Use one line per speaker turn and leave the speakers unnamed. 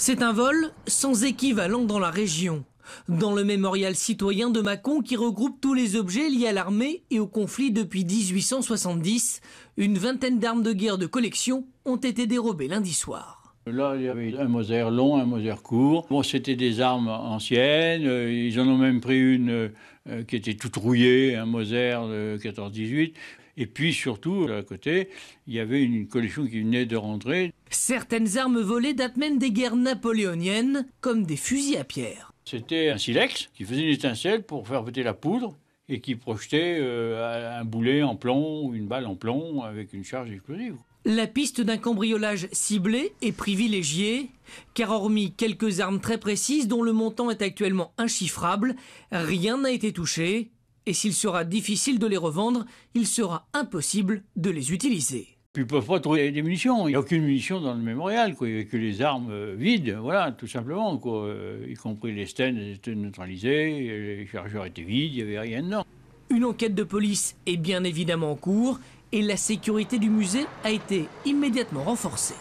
C'est un vol sans équivalent dans la région. Dans le mémorial citoyen de Mâcon qui regroupe tous les objets liés à l'armée et au conflit depuis 1870, une vingtaine d'armes de guerre de collection ont été dérobées lundi soir.
Là, il y avait un Moser long, un Moser court. Bon, c'était des armes anciennes. Euh, ils en ont même pris une euh, euh, qui était toute rouillée, un Moser de 14-18. Et puis surtout, à côté, il y avait une collection qui venait de rentrer.
Certaines armes volées datent même des guerres napoléoniennes, comme des fusils à pierre.
C'était un silex qui faisait une étincelle pour faire voter la poudre et qui projetait euh, un boulet en plomb ou une balle en plomb avec une charge explosive.
La piste d'un cambriolage ciblé est privilégiée, car hormis quelques armes très précises dont le montant est actuellement inchiffrable, rien n'a été touché, et s'il sera difficile de les revendre, il sera impossible de les utiliser.
Ils ne peuvent pas trouver des munitions. Il n'y a aucune munition dans le mémorial, Il n'y avait que les armes euh, vides, voilà, tout simplement, euh, Y compris les stènes, étaient neutralisées, les chargeurs
étaient vides, il n'y avait rien dedans. Une enquête de police est bien évidemment en cours et la sécurité du musée a été immédiatement renforcée.